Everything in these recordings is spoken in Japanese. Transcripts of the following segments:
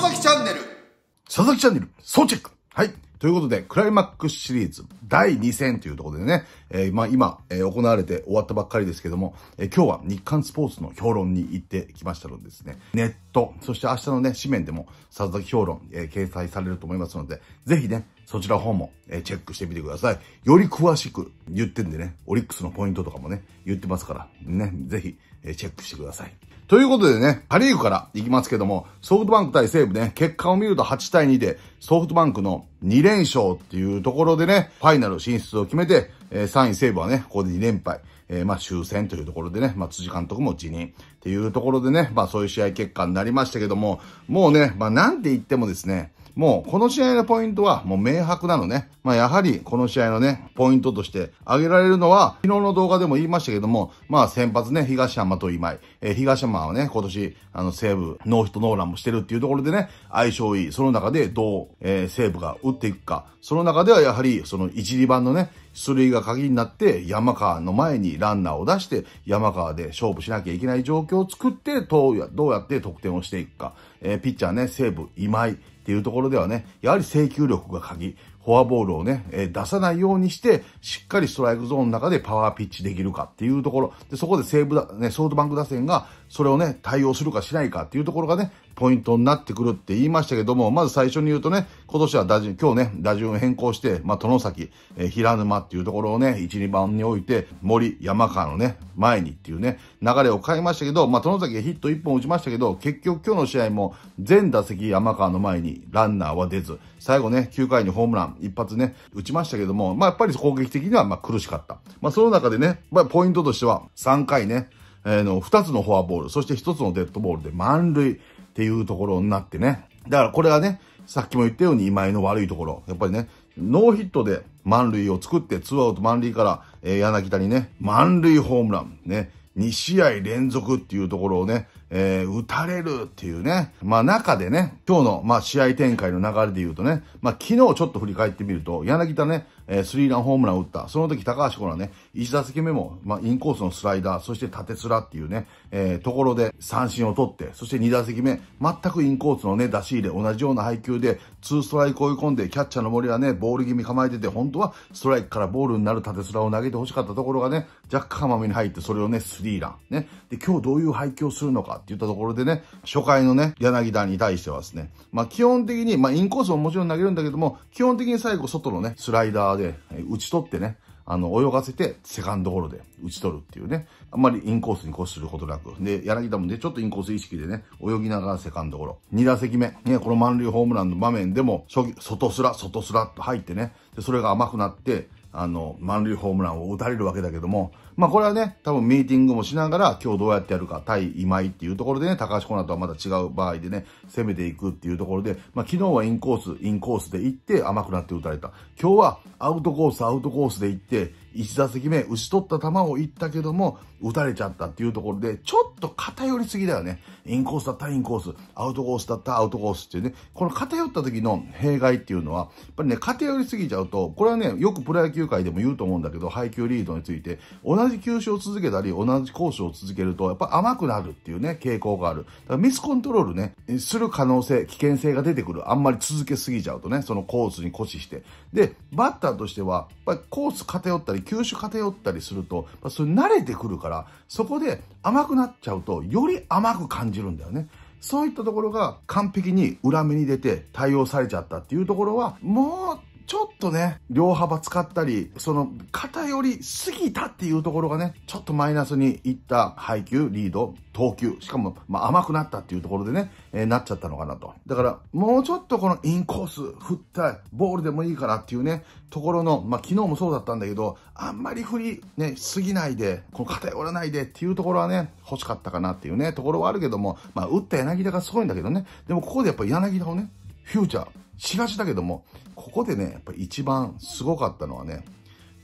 崎チャンネル。佐々木チャンネル、総チェックはい。ということで、クライマックスシリーズ第2戦というところでね、えー、まあ今、えー、行われて終わったばっかりですけども、えー、今日は日刊スポーツの評論に行ってきましたのでですね、ネット、そして明日のね、紙面でも佐々木評論、えー、掲載されると思いますので、ぜひね、そちら方も、えー、チェックしてみてください。より詳しく言ってんでね、オリックスのポイントとかもね、言ってますから、ね、ぜひ、えチェックしてください。ということでね、パリーグから行きますけども、ソフトバンク対西武ね、結果を見ると8対2で、ソフトバンクの2連勝っていうところでね、ファイナル進出を決めて、え3位西部はね、ここで2連敗。えー、まあ終戦というところでね、まあ辻監督も辞任っていうところでね、まあそういう試合結果になりましたけども、もうね、まあなんて言ってもですね、もうこの試合のポイントはもう明白なのね。まあやはりこの試合のね、ポイントとして挙げられるのは、昨日の動画でも言いましたけども、まあ先発ね、東山と今井。えー、東山はね、今年、あの西武、ノーヒットノーランもしてるっていうところでね、相性いい。その中でどう、えー、西武が打っていくか。その中ではやはりその一、二番のね、出塁が鍵になって山川の前にランナーを出して山川で勝負しなきゃいけない状況を作ってどうやって得点をしていくか、えー、ピッチャーね西武今井っていうところではね、やはり制球力が鍵。フォアボールをね、え出さないようにして、しっかりストライクゾーンの中でパワーピッチできるかっていうところ。で、そこでセーブだ、ね、ソフトバンク打線が、それをね、対応するかしないかっていうところがね、ポイントになってくるって言いましたけども、まず最初に言うとね、今年は打順、今日ね、打順を変更して、まあ、殿崎、えー、平沼っていうところをね、1、2番に置いて、森、山川のね、前にっていうね、流れを変えましたけど、まあ、殿崎がヒット1本打ちましたけど、結局今日の試合も全打席山川の前にランナーは出ず、最後ね、9回にホームラン一発ね、打ちましたけども、まあ、やっぱり攻撃的にはま苦しかった。まあ、その中でね、まあ、ポイントとしては3回ね、えー、の2つのフォアボール、そして1つのデッドボールで満塁、っていうところになってね。だからこれはね、さっきも言ったように今井の悪いところ。やっぱりね、ノーヒットで満塁を作って、ツーアウト満塁から、えー、柳田にね、満塁ホームラン。ね。2試合連続っていうところをね、えー、打たれるっていうね。まあ中でね、今日の、まあ試合展開の流れで言うとね、まあ昨日ちょっと振り返ってみると、柳田ね、えー、スリーランホームランを打った。その時、高橋コーね、1打席目も、まあ、インコースのスライダー、そして縦スラっていうね、えー、ところで三振を取って、そして2打席目、全くインコースのね、出し入れ、同じような配球で、2ストライク追い込んで、キャッチャーの森はね、ボール気味構えてて、本当はストライクからボールになる縦スラを投げて欲しかったところがね、若干甘めに入って、それをね、スリーラン。ね。で、今日どういう配球をするのかって言ったところでね、初回のね、柳田に対してはですね、まあ、基本的に、まあ、インコースももちろん投げるんだけども、基本的に最後、外のね、スライダーーで打ち取ってね、あの、泳がせて、セカンドゴロで打ち取るっていうね。あんまりインコースに越することなく。で、柳田もね、ちょっとインコース意識でね、泳ぎながらセカンドゴロ。2打席目、ね、この満塁ホームランの場面でも、初期、外すら、外すらと入ってね、で、それが甘くなって、あの、満塁ホームランを打たれるわけだけども、まあこれはね、多分ミーティングもしながら、今日どうやってやるか、対今井っていうところでね、高橋コーナーとはまた違う場合でね、攻めていくっていうところで、まあ昨日はインコース、インコースで行って甘くなって打たれた。今日はアウトコース、アウトコースで行って、1打席目、打ち取った球をいったけども、打たれちゃったっていうところで、ちょっと偏りすぎだよね。インコースだったらインコース、アウトコースだったらアウトコースっていうね、この偏った時の弊害っていうのは、やっぱりね、偏りすぎちゃうと、これはね、よくプロ野球界でも言うと思うんだけど、配球リードについて、同じ球種を続けたり、同じコースを続けると、やっぱ甘くなるっていうね、傾向がある。だからミスコントロールね、する可能性、危険性が出てくる。あんまり続けすぎちゃうとね、そのコースに固視して。で、バッターとしては、やっぱりコース偏ったり、吸収偏ったりすると、まあ、それ慣れてくるから、そこで甘くなっちゃうと、より甘く感じるんだよね。そういったところが完璧に裏目に出て対応されちゃったっていうところは、もうちょっとね、両幅使ったり、その偏りすぎたっていうところがね、ちょっとマイナスにいった配球、リード、投球、しかも、ま甘くなったっていうところでね、えー、なっちゃったのかなと。だから、もうちょっとこのインコース、振った、ボールでもいいかなっていうね、ところの、まあ、昨日もそうだったんだけど、あんまり振り、ね、すぎないで、この偏らないでっていうところはね、欲しかったかなっていうね、ところはあるけども、まあ、打った柳田がすごいんだけどね、でもここでやっぱ柳田をね、フューチャー、しがちだけども、ここでね、やっぱ一番すごかったのはね、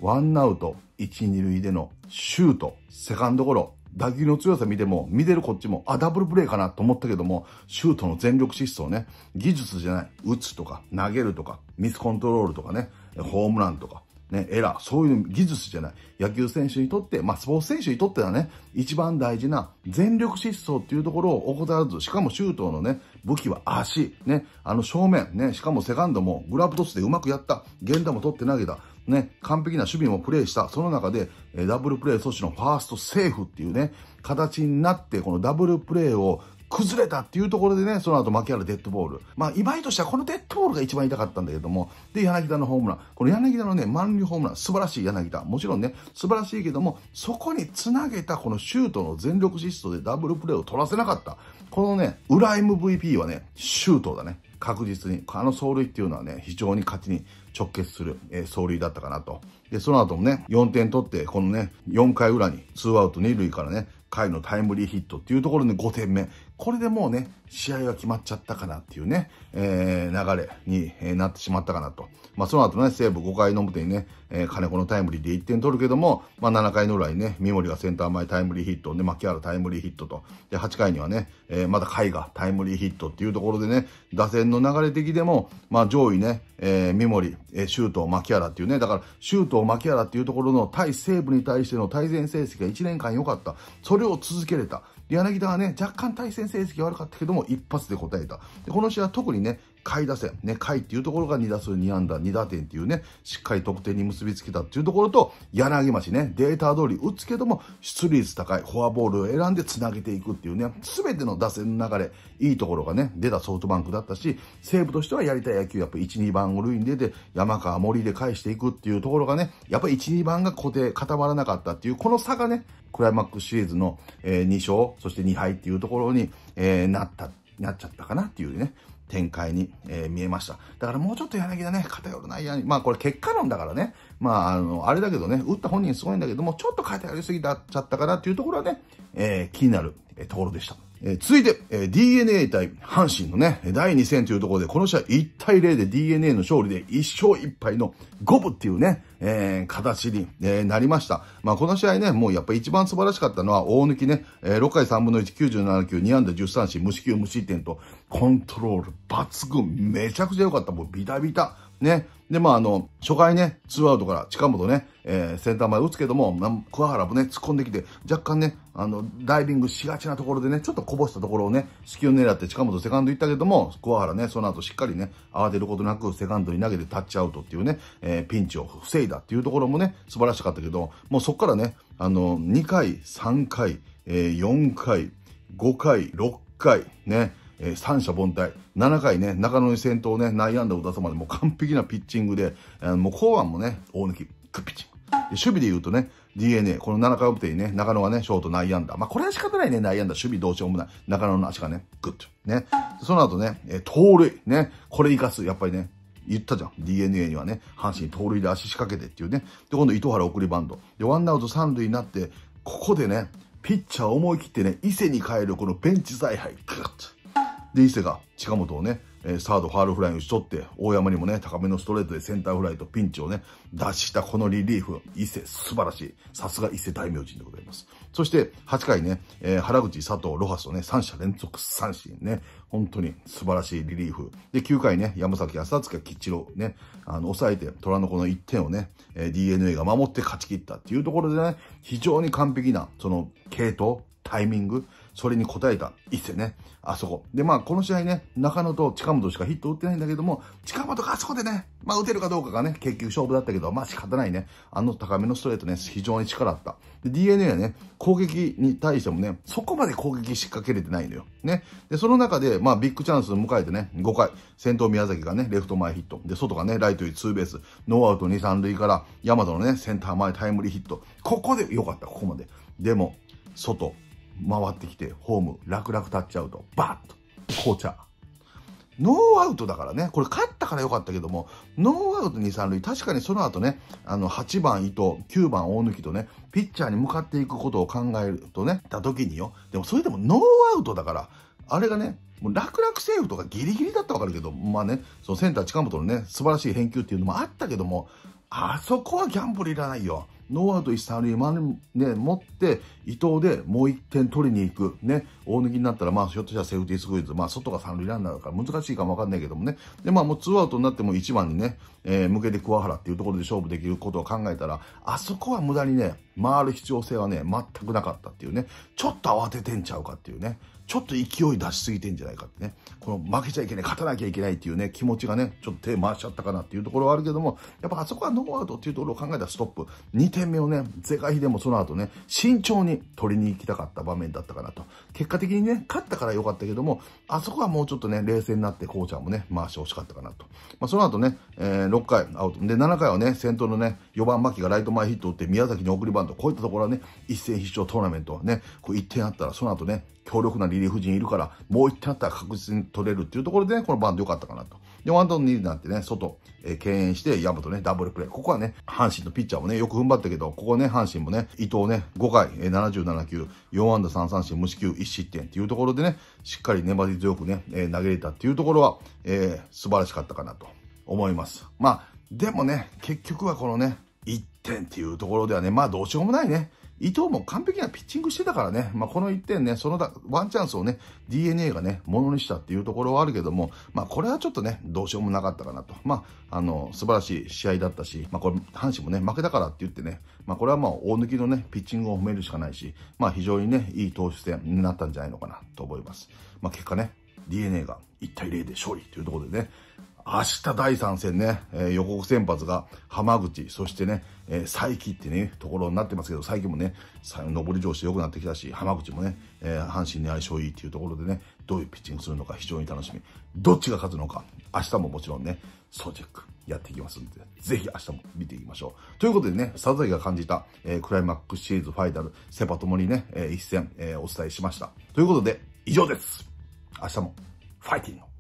ワンアウト、一、二塁でのシュート、セカンドゴロ、打球の強さ見ても、見てるこっちも、あ、ダブルプレイかなと思ったけども、シュートの全力疾走ね、技術じゃない、打つとか、投げるとか、ミスコントロールとかね、ホームランとか、ね、エラー、そういう技術じゃない。野球選手にとって、まあ、スポーツ選手にとってはね、一番大事な全力疾走っていうところを怠らず、しかも周東のね、武器は足、ね、あの正面、ね、しかもセカンドもグラブトスでうまくやった、源田も取って投げた、ね、完璧な守備もプレーした、その中で、えダブルプレー阻止のファーストセーフっていうね、形になって、このダブルプレーを崩れたっていうところでね、その後牧原デッドボール。まあ、今井としてはこのデッドボールが一番痛かったんだけども、で、柳田のホームラン。この柳田のね、満塁ホームラン、素晴らしい柳田。もちろんね、素晴らしいけども、そこにつなげたこのシュートの全力疾走でダブルプレーを取らせなかった。このね、裏 MVP はね、シュートだね。確実に。あの走塁っていうのはね、非常に勝ちに直結する、えー、走塁だったかなと。で、その後もね、4点取って、このね、4回裏に、2アウト2塁からね、回のタイムリーヒットっていうところで5点目。これでもうね、試合が決まっちゃったかなっていうね、えー、流れに、えなってしまったかなと。まあ、その後ね、西武5回の表にね、えー、金子のタイムリーで1点取るけども、まあ、7回の裏にね、三森がセンター前タイムリーヒット、で、牧原タイムリーヒットと、で、8回にはね、えー、まだ甲斐がタイムリーヒットっていうところでね、打線の流れ的でも、まあ、上位ね、え三森、えー、周東、牧原っていうね、だから、周東、牧原っていうところの対西武に対しての対戦成績が1年間良かった。それを続けれた。柳田はね、若干対戦成績悪かったけども、一発で答えた。でこの試合は特にね、下位打線、ね、下位っていうところが2打数2安打、2打点っていうね、しっかり得点に結びつけたっていうところと、柳町ね、データ通り打つけども、出塁率高い、フォアボールを選んで繋げていくっていうね、すべての打線の中でいいところがね、出たソフトバンクだったし、西武としてはやりたい野球、やっぱ1、2番を塁に出て、山川森で返していくっていうところがね、やっぱ1、2番が固定、固まらなかったっていう、この差がね、クライマックスシリーズの、え2勝、そして2敗っていうところに、えなった、なっちゃったかなっていうね。展開に、えー、見えました。だからもうちょっと柳田ね、偏る内野に、まあこれ結果論だからね、まああの、あれだけどね、打った本人すごいんだけども、ちょっと偏りすぎちゃったかなっていうところはね、えー、気になるところでした。えー、続いて、えー、DNA 対阪神のね、第2戦というところで、この試合1対0で DNA の勝利で1勝1敗の五分っていうね、えー、形に、えー、なりました。まあ、この試合ね、もうやっぱり一番素晴らしかったのは大抜きね、えー、6回3分の1、97球、2安打1 3三振、無四球無失点と、コントロール抜群、めちゃくちゃ良かった、もうビタビタ、ね。で、まあ、あの、初回ね、ツーアウトから近本ね、えー、センター前打つけども、桑原もね、突っ込んできて、若干ね、あの、ダイビングしがちなところでね、ちょっとこぼしたところをね、隙を狙って近本セカンド行ったけども、桑原ね、その後しっかりね、慌てることなくセカンドに投げてタッチアウトっていうね、えー、ピンチを防いだっていうところもね、素晴らしかったけど、もうそっからね、あの、2回、3回、えー、4回、5回、6回、ね、えー、三者凡退。7回ね、中野に先頭ね、内野安打を出すまでもう完璧なピッチングで、えー、もう後半もね、大抜き、ッピッチング。守備で言うとね、DNA、この7回表にね、中野がね、ショート内野安打。まあ、これは仕方ないね、内野安打。守備どうしようもない。中野の足がね、グッと。ね。その後ね、えー、盗塁。ね。これ生かす。やっぱりね、言ったじゃん。DNA にはね、阪神盗塁で足仕掛けてっていうね。で、今度糸原送りバンド。で、ワンアウト三塁になって、ここでね、ピッチャー思い切ってね、伊勢に帰るこのベンチ采配、グッと。で、伊勢が近本をね、えサードファールフライを打ち取って、大山にもね、高めのストレートでセンターフライとピンチをね、脱したこのリリーフ、伊勢、素晴らしい。さすが伊勢大名人でございます。そして、8回ね、えー、原口、佐藤、ロハスとね、3者連続三振ね、本当に素晴らしいリリーフ。で、9回ね、山崎浅塚吉郎ね、あの、抑えて、虎の子の1点をね、え DNA が守って勝ち切ったっていうところでね、非常に完璧な、その、系統、タイミング、それに応えた一戦ね、あそこ。で、まあ、この試合ね、中野と近本しかヒット打ってないんだけども、近本があそこでね、まあ、打てるかどうかがね、結局勝負だったけど、まあ、仕方ないね。あの高めのストレートね、非常に力あった。で、DNA はね、攻撃に対してもね、そこまで攻撃仕掛けれてないのよ。ね。で、その中で、まあ、ビッグチャンスを迎えてね、5回、先頭宮崎がね、レフト前ヒット。で、外がね、ライトにツーベース。ノーアウト2、3塁から、ヤマトのね、センター前タイムリーヒット。ここで、よかった、ここまで。でも、外、回ってきて、ホーム、楽々立っちゃうと、バッと、紅茶。ノーアウトだからね、これ勝ったからよかったけども、ノーアウト2、3塁、確かにその後ね、あの、8番伊藤、9番大貫とね、ピッチャーに向かっていくことを考えるとね、た時によ。でもそれでもノーアウトだから、あれがね、もう楽々セーフとかギリギリだったらわかるけど、まあね、そのセンター近本のね、素晴らしい返球っていうのもあったけども、あそこはギャンブルいらないよ。ノーアウト一三塁まで、ね、持って、伊藤でもう1点取りに行く。ね、大抜きになったら、まあ、ひょっとしたらセーフティースクイズ、まあ、外が三塁ランナーだから難しいかもわかんないけどもね。で、まあ、もうアウトになっても1番にね、えー、向けて桑原っていうところで勝負できることを考えたら、あそこは無駄にね、回る必要性はね、全くなかったっていうね、ちょっと慌ててんちゃうかっていうね。ちょっと勢い出しすぎてんじゃないかってね、この負けちゃいけない、勝たなきゃいけないっていうね、気持ちがね、ちょっと手回しちゃったかなっていうところはあるけども、やっぱあそこはノーアウトっていうところを考えたらストップ。2点目をね、是が非でもその後ね、慎重に取りに行きたかった場面だったかなと。結果的にね、勝ったから良かったけども、あそこはもうちょっとね、冷静になって、こうちゃんもね、回してほしかったかなと。まあ、その後ね、えー、6回アウト。で、7回はね、先頭のね、4番牧がライト前ヒット打って宮崎に送りバント。こういったところはね、一戦必勝トーナメントはね、こう1点あったら、その後ね、強力なリリーフ陣いるから、もう1点あったら確実に取れるっていうところでね、このバンド良かったかなと。で、ワンドン2になってね、外、えー、敬遠して、ヤマトね、ダブルプレイ。ここはね、阪神のピッチャーもね、よく踏ん張ったけど、ここね、阪神もね、伊藤ね、5回、えー、77球、4安打3三振、無四球1失点っていうところでね、しっかり粘り強くね、えー、投げれたっていうところは、えー、素晴らしかったかなと思います。まあ、でもね、結局はこのね、1点っていうところではね、まあどうしようもないね。伊藤も完璧なピッチングしてたからね、まあ、この1点ね、そのだワンチャンスをね、DNA がね、ものにしたっていうところはあるけども、まあ、これはちょっとね、どうしようもなかったかなと。まあ、あの、素晴らしい試合だったし、まあ、これ、阪神もね、負けたからって言ってね、まあ、これはまあ、大抜きのね、ピッチングを褒めるしかないし、まあ、非常にね、いい投手戦になったんじゃないのかなと思います。まあ、結果ね、DNA が1対0で勝利というところでね、明日第3戦ね、えー、予告先発が浜口、そしてね、えー、佐伯ってね、ところになってますけど、佐伯もね、上り調子良くなってきたし、浜口もね、えー、阪神に相性いいっていうところでね、どういうピッチングするのか非常に楽しみ。どっちが勝つのか、明日ももちろんね、総チェックやっていきますんで、ぜひ明日も見ていきましょう。ということでね、佐々木が感じた、えー、クライマックスシリーズファイナル、セパともにね、えー、一戦、えー、お伝えしました。ということで、以上です。明日も、ファイティング